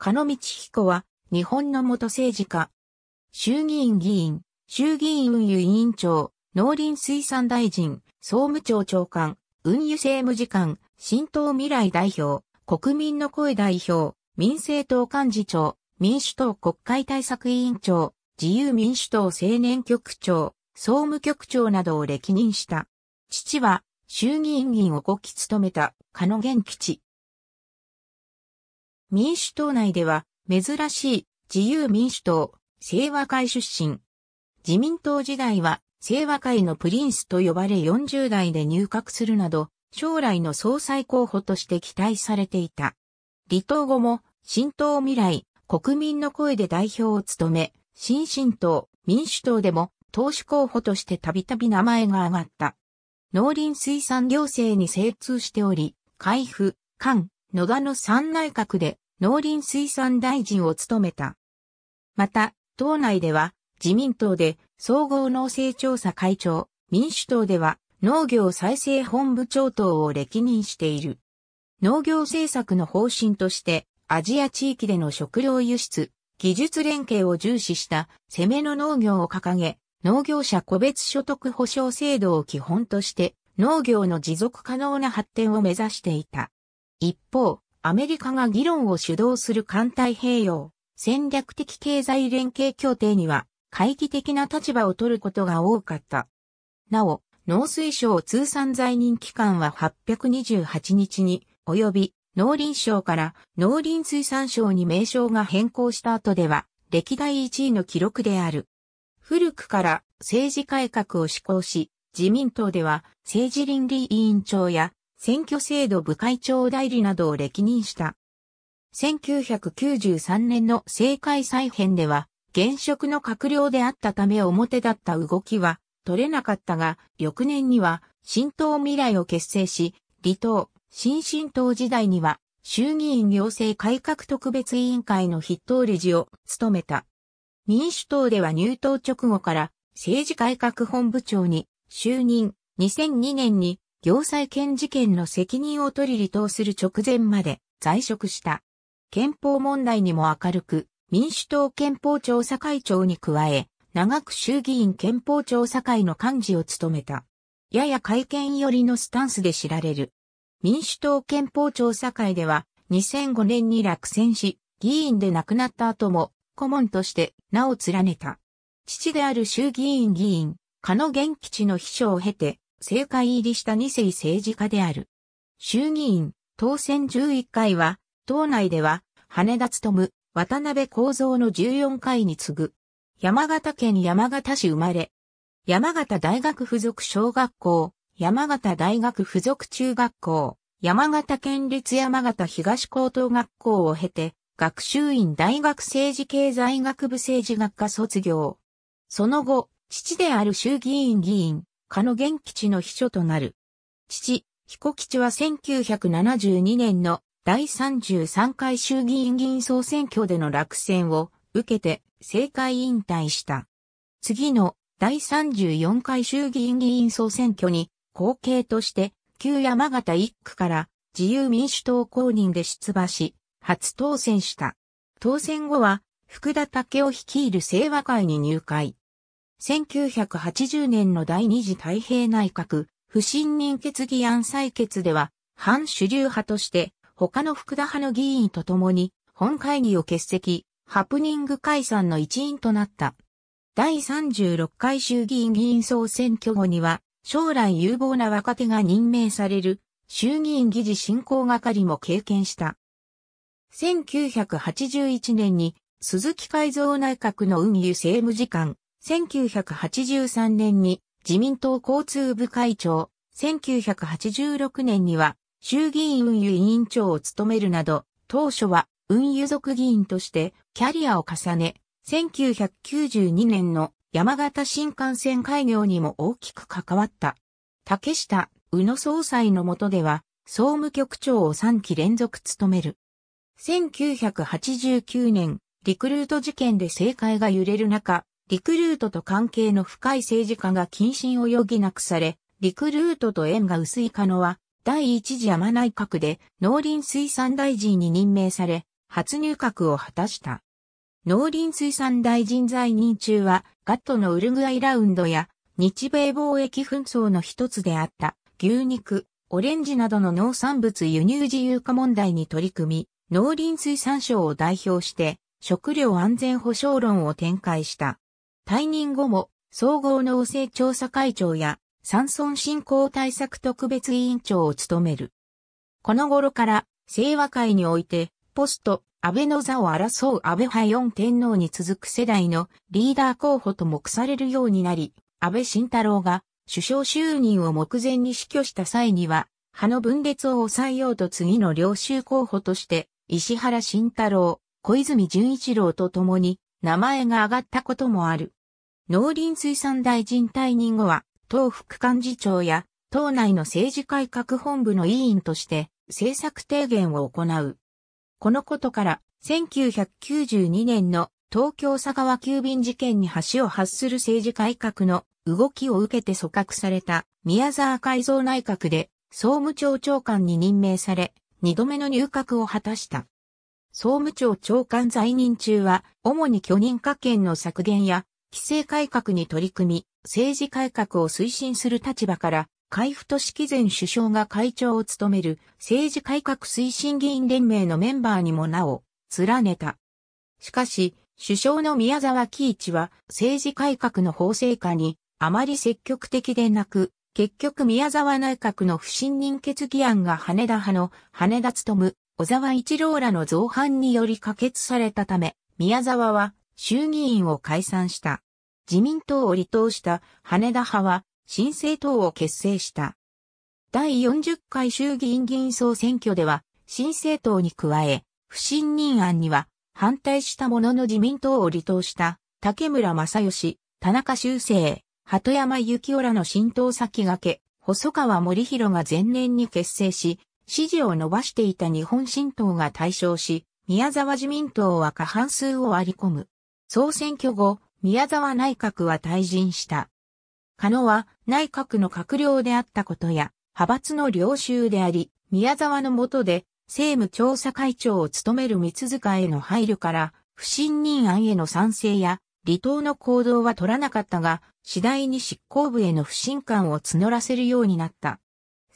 鹿野道彦は、日本の元政治家。衆議院議員、衆議院運輸委員長、農林水産大臣、総務庁長官、運輸政務次官、新党未来代表、国民の声代表、民政党幹事長、民主党国会対策委員長、自由民主党青年局長、総務局長などを歴任した。父は、衆議院議員を5期務めた、鹿野源吉。民主党内では、珍しい自由民主党、清和会出身。自民党時代は、清和会のプリンスと呼ばれ40代で入閣するなど、将来の総裁候補として期待されていた。離党後も、新党未来、国民の声で代表を務め、新進党、民主党でも、党首候補としてたびたび名前が挙がった。農林水産行政に精通しており、海部、官、野田の三内閣で農林水産大臣を務めた。また、党内では自民党で総合農政調査会長、民主党では農業再生本部長等を歴任している。農業政策の方針としてアジア地域での食料輸出、技術連携を重視した攻めの農業を掲げ、農業者個別所得保障制度を基本として農業の持続可能な発展を目指していた。一方、アメリカが議論を主導する環太平洋戦略的経済連携協定には、懐疑的な立場を取ることが多かった。なお、農水省通算在任期間は828日に及び、農林省から農林水産省に名称が変更した後では、歴代1位の記録である。古くから政治改革を施行し、自民党では政治倫理委員長や選挙制度部会長代理などを歴任した。1993年の政界再編では、現職の閣僚であったため表だった動きは取れなかったが、翌年には新党未来を結成し、離党、新新党時代には衆議院行政改革特別委員会の筆頭理事を務めた。民主党では入党直後から政治改革本部長に就任2002年に行政権事件の責任を取り離党する直前まで在職した。憲法問題にも明るく、民主党憲法調査会長に加え、長く衆議院憲法調査会の幹事を務めた。やや会見寄りのスタンスで知られる。民主党憲法調査会では、2005年に落選し、議員で亡くなった後も、顧問として名を連ねた。父である衆議院議員、加野元吉の秘書を経て、政界入りした二世政治家である。衆議院、当選11回は、党内では、羽田勤、渡辺幸三の14回に次ぐ、山形県山形市生まれ、山形大学附属小学校、山形大学附属中学校、山形県立山形東高等学校を経て、学習院大学政治経済学部政治学科卒業。その後、父である衆議院議員、鹿野元吉の秘書となる。父、彦吉は1972年の第33回衆議院議員総選挙での落選を受けて政界引退した。次の第34回衆議院議員総選挙に後継として旧山形一区から自由民主党公認で出馬し、初当選した。当選後は福田武雄率いる清和会に入会。1980年の第二次太平内閣、不信任決議案採決では、反主流派として、他の福田派の議員と共に、本会議を欠席、ハプニング解散の一員となった。第36回衆議院議員総選挙後には、将来有望な若手が任命される、衆議院議事進行係も経験した。1981年に、鈴木改造内閣の海輸政務次官、1983年に自民党交通部会長、1986年には衆議院運輸委員長を務めるなど、当初は運輸族議員としてキャリアを重ね、1992年の山形新幹線開業にも大きく関わった。竹下、宇野総裁の下では、総務局長を3期連続務める。1989年、リクルート事件で政界が揺れる中、リクルートと関係の深い政治家が謹慎を余儀なくされ、リクルートと縁が薄いカノは、第一次山内閣で農林水産大臣に任命され、初入閣を果たした。農林水産大臣在任中は、ガットのウルグアイラウンドや、日米貿易紛争の一つであった、牛肉、オレンジなどの農産物輸入自由化問題に取り組み、農林水産省を代表して、食料安全保障論を展開した。退任後も、総合農政調査会長や、山村振興対策特別委員長を務める。この頃から、清和会において、ポスト、安倍の座を争う安倍派四天皇に続く世代のリーダー候補と目されるようになり、安倍晋太郎が首相就任を目前に死去した際には、派の分裂を抑えようと次の領収候補として、石原慎太郎、小泉純一郎と共に名前が挙がったこともある。農林水産大臣退任後は、党副幹事長や、党内の政治改革本部の委員として、政策提言を行う。このことから、1992年の東京佐川急便事件に橋を発する政治改革の動きを受けて組閣された宮沢改造内閣で総務庁長官に任命され、二度目の入閣を果たした。総務庁長官在任中は、主に許認可権の削減や規制改革に取り組み、政治改革を推進する立場から、海部俊樹前首相が会長を務める政治改革推進議員連盟のメンバーにもなお、連ねた。しかし、首相の宮沢喜一は政治改革の法制化にあまり積極的でなく、結局宮沢内閣の不信任決議案が羽田派の羽田務、小沢一郎らの造反により可決されたため、宮沢は衆議院を解散した。自民党を離党した羽田派は新政党を結成した。第40回衆議院議員総選挙では新政党に加え不信任案には反対したものの自民党を離党した竹村正義、田中修正、鳩山幸夫らの新党先駆け、細川森弘が前年に結成し、支持を伸ばしていた日本新党が対象し、宮沢自民党は過半数を割り込む。総選挙後、宮沢内閣は退陣した。加ノは内閣の閣僚であったことや、派閥の領袖であり、宮沢の下で政務調査会長を務める三塚への配慮から、不信任案への賛成や、離党の行動は取らなかったが、次第に執行部への不信感を募らせるようになった。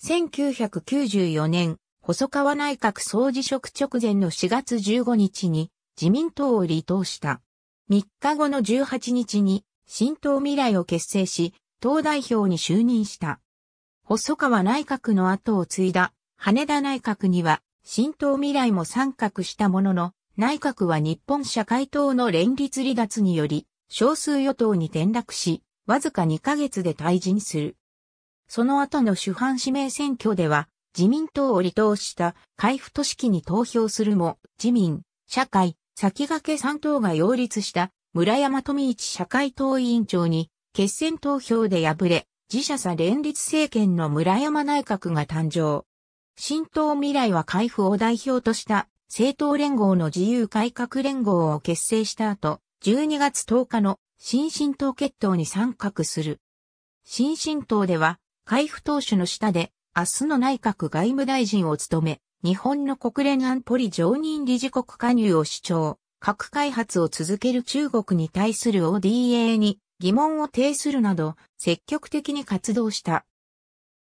1994年、細川内閣総辞職直前の4月15日に自民党を離党した。3日後の18日に新党未来を結成し、党代表に就任した。細川内閣の後を継いだ羽田内閣には新党未来も参画したものの、内閣は日本社会党の連立離脱により、少数与党に転落し、わずか2ヶ月で退陣する。その後の主犯指名選挙では、自民党を離党した海部俊樹に投票するも、自民、社会、先駆け3党が擁立した村山富一社会党委員長に決選投票で敗れ、自社差連立政権の村山内閣が誕生。新党未来は海部を代表とした政党連合の自由改革連合を結成した後、12月10日の新新党決闘に参画する。新新党では、海部党首の下で、明日の内閣外務大臣を務め、日本の国連安保理常任理事国加入を主張、核開発を続ける中国に対する ODA に疑問を呈するなど積極的に活動した。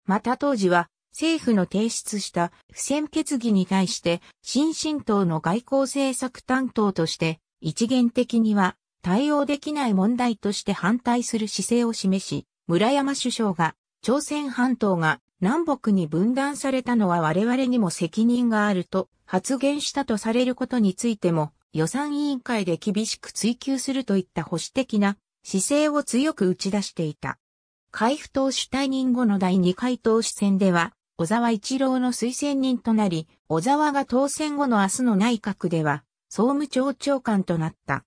また当時は政府の提出した不戦決議に対して新進党の外交政策担当として一元的には対応できない問題として反対する姿勢を示し、村山首相が朝鮮半島が南北に分断されたのは我々にも責任があると発言したとされることについても予算委員会で厳しく追及するといった保守的な姿勢を強く打ち出していた。海部党主退任後の第二回党首選では、小沢一郎の推薦人となり、小沢が当選後の明日の内閣では、総務庁長官となった。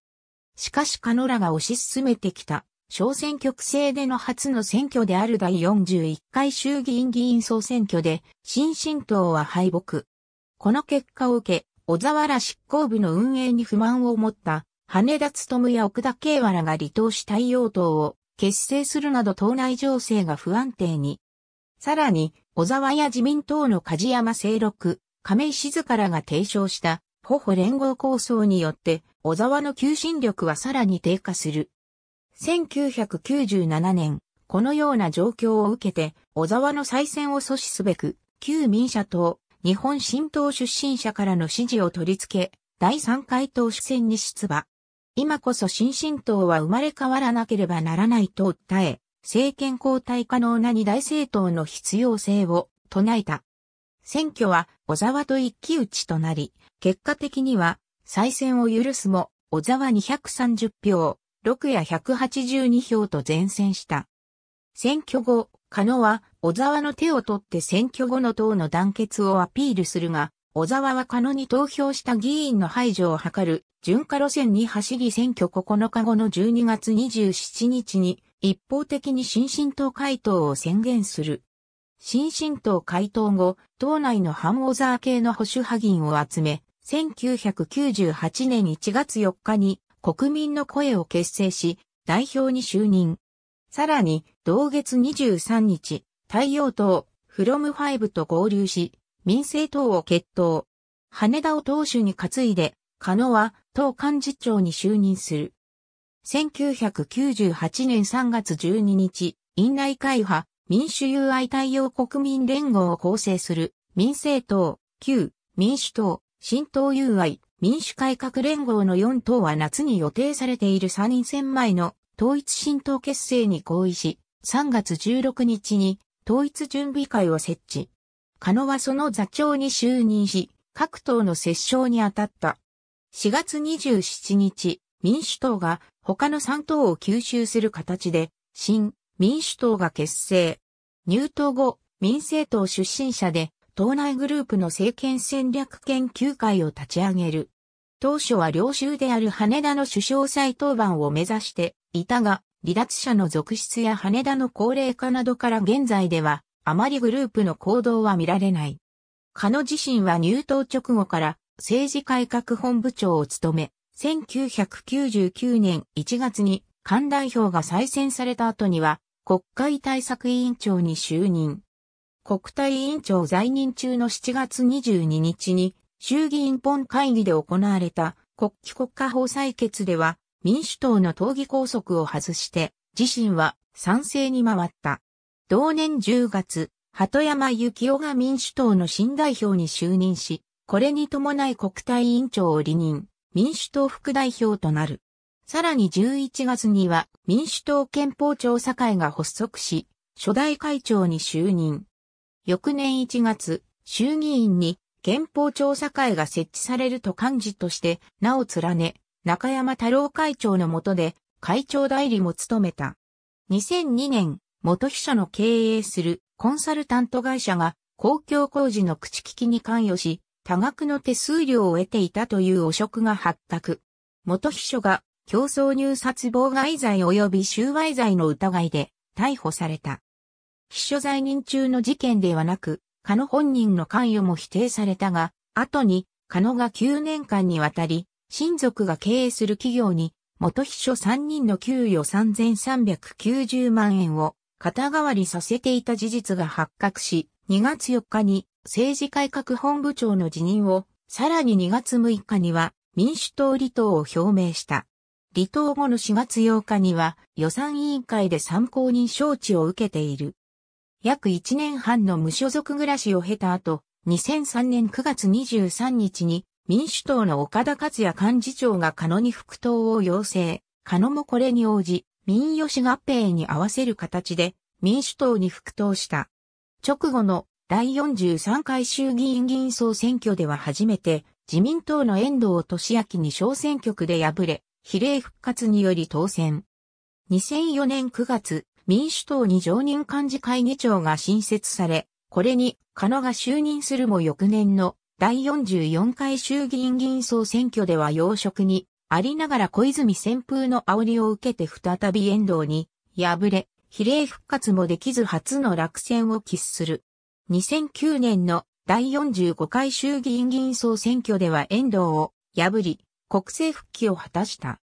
しかし彼らが推し進めてきた小選挙区制での初の選挙である第41回衆議院議員総選挙で、新進党は敗北。この結果を受け、小沢原執行部の運営に不満を持った、羽田孜や奥田和らが離党し対応党を結成するなど党内情勢が不安定に。さらに、小沢や自民党の梶山清六、亀井静からが提唱した、保保連合構想によって、小沢の求心力はさらに低下する。1997年、このような状況を受けて、小沢の再選を阻止すべく、旧民社党、日本新党出身者からの支持を取り付け、第3回党首選に出馬。今こそ新進党は生まれ変わらなければならないと訴え、政権交代可能な二大政党の必要性を唱えた。選挙は小沢と一騎打ちとなり、結果的には再選を許すも、小沢230票、6や182票と前線した。選挙後、カノは小沢の手を取って選挙後の党の団結をアピールするが、小沢はカノに投票した議員の排除を図る、順化路線に走り選挙9日後の12月27日に、一方的に新進党回答を宣言する。新進党回答後、党内の反小沢系の保守派議員を集め、1998年1月4日に国民の声を結成し、代表に就任。さらに、同月23日、太陽党、フロムファイブと合流し、民政党を決闘。羽田を党首に担いで、加野は党幹事長に就任する。1998年3月12日、院内会派、民主友愛太陽国民連合を構成する、民政党、旧、民主党、新党友愛、民主改革連合の4党は夏に予定されている参院選前の統一新党結成に合意し、3月16日に統一準備会を設置。カノはその座長に就任し、各党の折衝に当たった。4月27日、民主党が他の3党を吸収する形で、新民主党が結成。入党後、民政党出身者で党内グループの政権戦略研究会を立ち上げる。当初は領収である羽田の首相再登板を目指していたが、離脱者の続出や羽田の高齢化などから現在では、あまりグループの行動は見られない。彼自身は入党直後から政治改革本部長を務め、1999年1月に菅代表が再選された後には国会対策委員長に就任。国対委員長在任中の7月22日に衆議院本会議で行われた国旗国家法採決では民主党の党議拘束を外して自身は賛成に回った。同年10月、鳩山幸男が民主党の新代表に就任し、これに伴い国対委員長を離任、民主党副代表となる。さらに11月には民主党憲法調査会が発足し、初代会長に就任。翌年1月、衆議院に憲法調査会が設置されると幹事として名を連ね、中山太郎会長の下で会長代理も務めた。2002年、元秘書の経営するコンサルタント会社が公共工事の口利きに関与し、多額の手数料を得ていたという汚職が発覚。元秘書が競争入札妨害罪及び収賄罪の疑いで逮捕された。秘書在任中の事件ではなく、カノ本人の関与も否定されたが、後に、カノが9年間にわたり、親族が経営する企業に、元秘書3人の給与3390万円を肩代わりさせていた事実が発覚し、2月4日に政治改革本部長の辞任を、さらに2月6日には民主党離党を表明した。離党後の4月8日には予算委員会で参考人招致を受けている。約1年半の無所属暮らしを経た後、2003年9月23日に民主党の岡田克也幹事長がカノに復党を要請。カノもこれに応じ、民吉合併に合わせる形で民主党に復党した。直後の第43回衆議院議員総選挙では初めて自民党の遠藤俊明に小選挙区で敗れ、比例復活により当選。2004年9月、民主党に常任幹事会議長が新設され、これに、カノが就任するも翌年の第44回衆議院議員総選挙では要職にありながら小泉旋風の煽りを受けて再び遠藤に敗れ、比例復活もできず初の落選を喫する。2009年の第45回衆議院議員総選挙では遠藤を破り、国政復帰を果たした。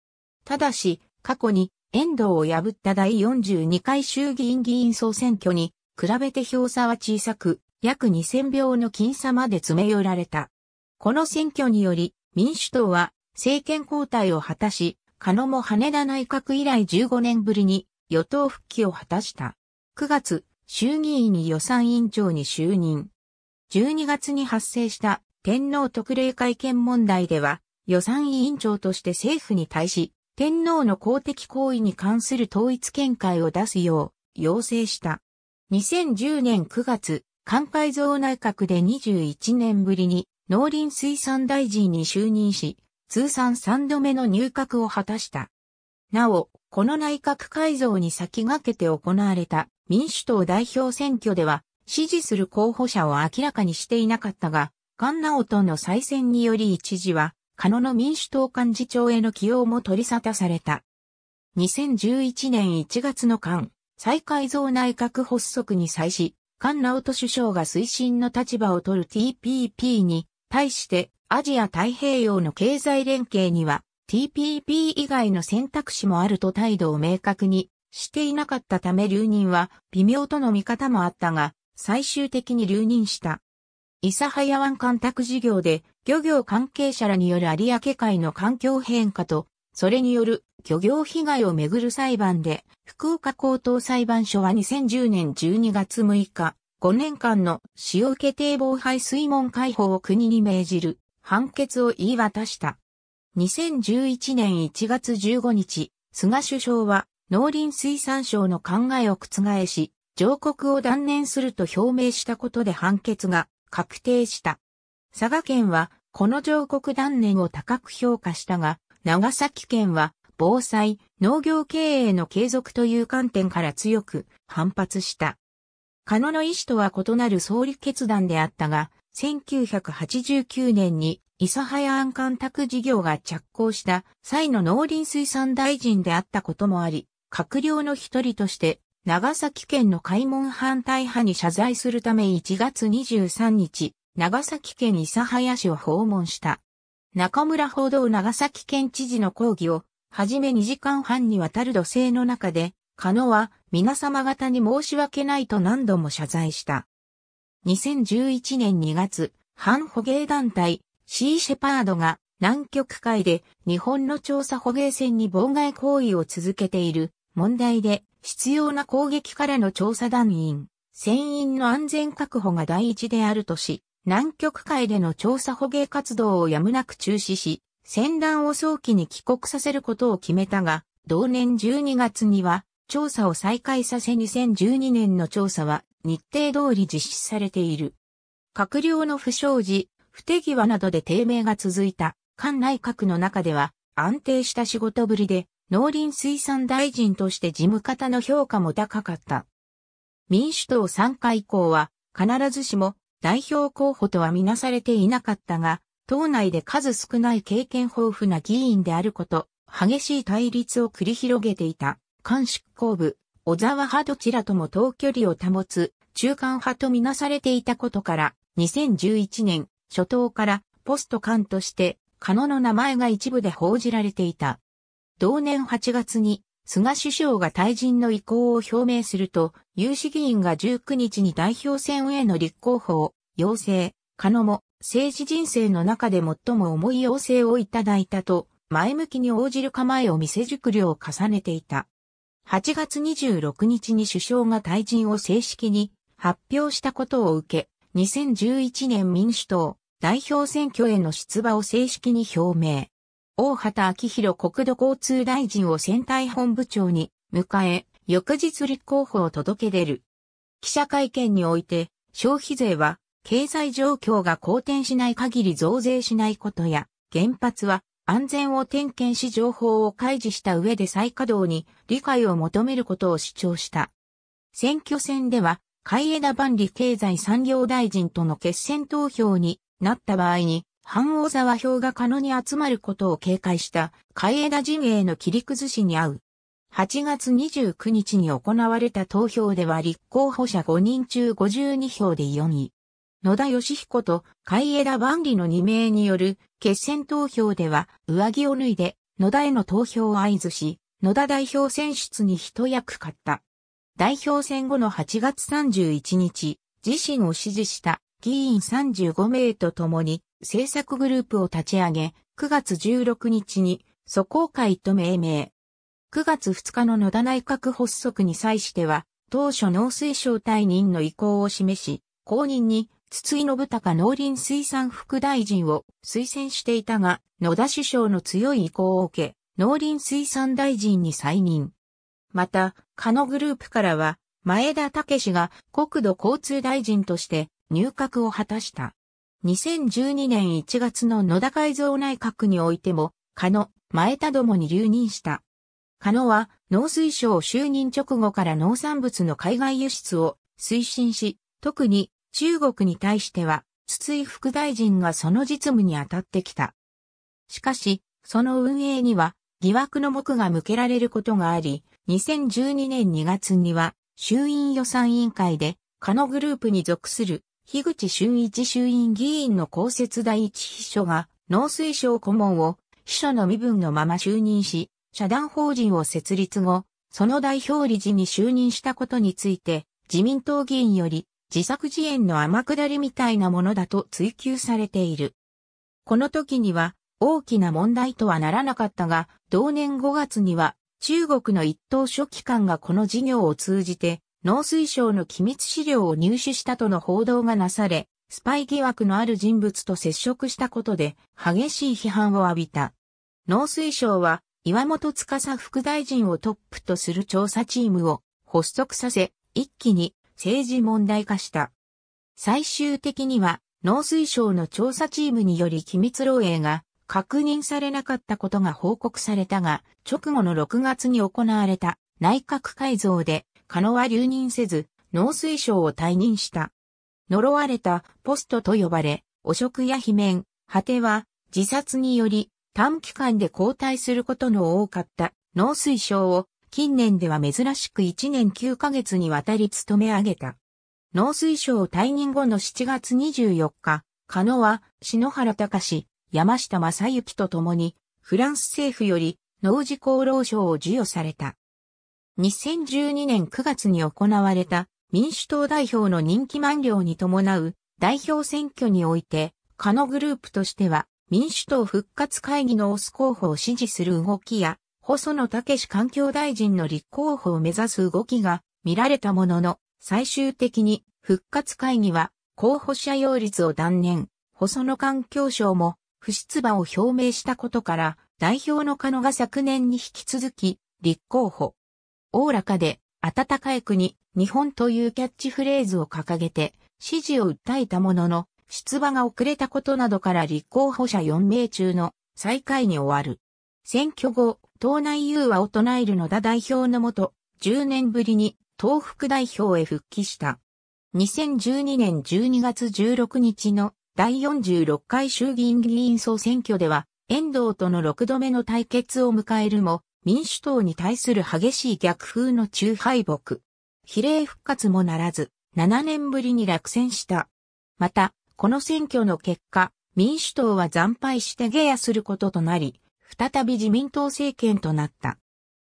ただし、過去に遠藤を破った第42回衆議院議員総選挙に、比べて票差は小さく、約2000票の僅差まで詰め寄られた。この選挙により、民主党は政権交代を果たし、カノも羽田内閣以来15年ぶりに与党復帰を果たした。9月、衆議院に予算委員長に就任。12月に発生した天皇特例会見問題では、予算委員長として政府に対し、天皇の公的行為に関する統一見解を出すよう要請した。2010年9月、関海造内閣で21年ぶりに農林水産大臣に就任し、通算3度目の入閣を果たした。なお、この内閣改造に先駆けて行われた民主党代表選挙では、支持する候補者を明らかにしていなかったが、菅直人の再選により一時は加ノの民主党幹事長への起用も取り沙汰された。2011年1月の間、再改造内閣発足に際し、菅直人首相が推進の立場を取る TPP に対してアジア太平洋の経済連携には TPP 以外の選択肢もあると態度を明確にしていなかったため留任は微妙との見方もあったが最終的に留任した。諫早湾干拓事業で漁業関係者らによる有明海の環境変化と、それによる漁業被害をめぐる裁判で、福岡高等裁判所は2010年12月6日、5年間の使用受堤防排水門開放を国に命じる判決を言い渡した。2011年1月15日、菅首相は農林水産省の考えを覆し、上告を断念すると表明したことで判決が確定した。佐賀県は、この上国断念を高く評価したが、長崎県は、防災、農業経営の継続という観点から強く反発した。カノの意思とは異なる総理決断であったが、1989年に諫早安干宅事業が着工した際の農林水産大臣であったこともあり、閣僚の一人として長崎県の開門反対派に謝罪するため1月23日、長崎県諫早市を訪問した。中村報道長崎県知事の講義を、はじめ2時間半にわたる土星の中で、カノは皆様方に申し訳ないと何度も謝罪した。2011年2月、反捕鯨団体、シーシェパードが南極海で日本の調査捕鯨船に妨害行為を続けている問題で必要な攻撃からの調査団員、船員の安全確保が第一であるとし、南極海での調査捕鯨活動をやむなく中止し、船団を早期に帰国させることを決めたが、同年12月には調査を再開させ2012年の調査は日程通り実施されている。閣僚の不祥事、不手際などで低迷が続いた、官内閣の中では安定した仕事ぶりで農林水産大臣として事務方の評価も高かった。民主党参加以降は、必ずしも代表候補とはみなされていなかったが、党内で数少ない経験豊富な議員であること、激しい対立を繰り広げていた、菅執行部、小沢派どちらとも等距離を保つ、中間派とみなされていたことから、2011年、初頭からポスト官として、カノの名前が一部で報じられていた。同年8月に菅首相が退陣の意向を表明すると、有志議員が19日に代表選への立候補を要請、可能も政治人生の中で最も重い要請をいただいたと、前向きに応じる構えを見せ熟慮を重ねていた。8月26日に首相が退陣を正式に発表したことを受け、2011年民主党代表選挙への出馬を正式に表明。大畑昭弘国土交通大臣を選対本部長に迎え、翌日立候補を届け出る。記者会見において、消費税は、経済状況が好転しない限り増税しないことや、原発は安全を点検し情報を開示した上で再稼働に理解を求めることを主張した。選挙戦では、海江田万里経済産業大臣との決選投票になった場合に、半尾沢票が可能に集まることを警戒した、海江田陣営の切り崩しに遭う。8月29日に行われた投票では立候補者5人中52票で4位。野田義彦と海江田万里の2名による決選投票では上着を脱いで野田への投票を合図し、野田代表選出に一役買った。代表選後の8月31日、自身を支持した議員35名と共に制作グループを立ち上げ、9月16日に、祖公会と命名。9月2日の野田内閣発足に際しては、当初農水省退任の意向を示し、後任に筒井信孝農林水産副大臣を推薦していたが、野田首相の強い意向を受け、農林水産大臣に再任。また、カノグループからは、前田武が国土交通大臣として入閣を果たした。2012年1月の野田改造内閣においても、加野、前田どもに留任した。加野は農水省就任直後から農産物の海外輸出を推進し、特に中国に対しては、筒井副大臣がその実務に当たってきた。しかし、その運営には疑惑の目が向けられることがあり、2012年2月には衆院予算委員会で、カノグループに属する樋口俊一衆院議員の公設第一秘書が、農水省顧問を、秘書の身分のまま就任し、社団法人を設立後、その代表理事に就任したことについて、自民党議員より、自作自演の天下りみたいなものだと追及されている。この時には、大きな問題とはならなかったが、同年5月には、中国の一等書記官がこの事業を通じて、農水省の機密資料を入手したとの報道がなされ、スパイ疑惑のある人物と接触したことで激しい批判を浴びた。農水省は岩本司副大臣をトップとする調査チームを発足させ、一気に政治問題化した。最終的には農水省の調査チームにより機密漏洩が確認されなかったことが報告されたが、直後の6月に行われた内閣改造でカノは留任せず、農水省を退任した。呪われたポストと呼ばれ、汚職や罷免、果ては自殺により短期間で交代することの多かった農水省を近年では珍しく1年9ヶ月にわたり務め上げた。農水省退任後の7月24日、カ野は篠原隆、山下正幸と共にフランス政府より農事厚労省を授与された。2012年9月に行われた民主党代表の任期満了に伴う代表選挙において、カノグループとしては民主党復活会議のオス候補を支持する動きや、細野武環境大臣の立候補を目指す動きが見られたものの、最終的に復活会議は候補者擁立を断念、細野環境省も不出馬を表明したことから、代表のカノが昨年に引き続き立候補。おおらかで、暖かい国、日本というキャッチフレーズを掲げて、支持を訴えたものの、出馬が遅れたことなどから立候補者4名中の最下位に終わる。選挙後、党内融和を唱える野田代表のもと、10年ぶりに東北代表へ復帰した。2012年12月16日の第46回衆議院議員総選挙では、遠藤との6度目の対決を迎えるも、民主党に対する激しい逆風の中敗北。比例復活もならず、7年ぶりに落選した。また、この選挙の結果、民主党は惨敗して下野することとなり、再び自民党政権となった。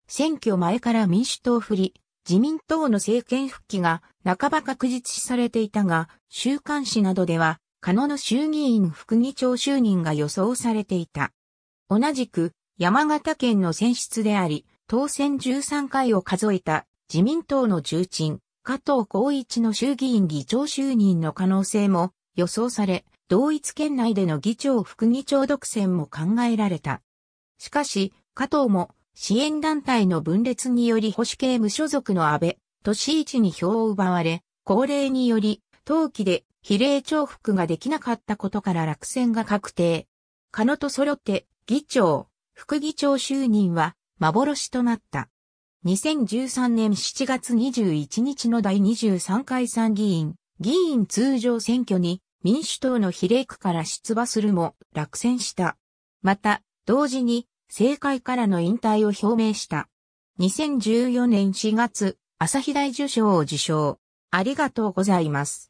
選挙前から民主党不利、自民党の政権復帰が半ば確実視されていたが、週刊誌などでは、カノの衆議院副議長就任が予想されていた。同じく、山形県の選出であり、当選13回を数えた自民党の重鎮、加藤光一の衆議院議長就任の可能性も予想され、同一県内での議長副議長独占も考えられた。しかし、加藤も支援団体の分裂により保守系無所属の安倍、市一に票を奪われ、高齢により、冬季で比例重複ができなかったことから落選が確定。加野と揃って議長、副議長就任は幻となった。2013年7月21日の第23回参議院、議員通常選挙に民主党の比例区から出馬するも落選した。また、同時に政界からの引退を表明した。2014年4月、朝日大受賞を受賞。ありがとうございます。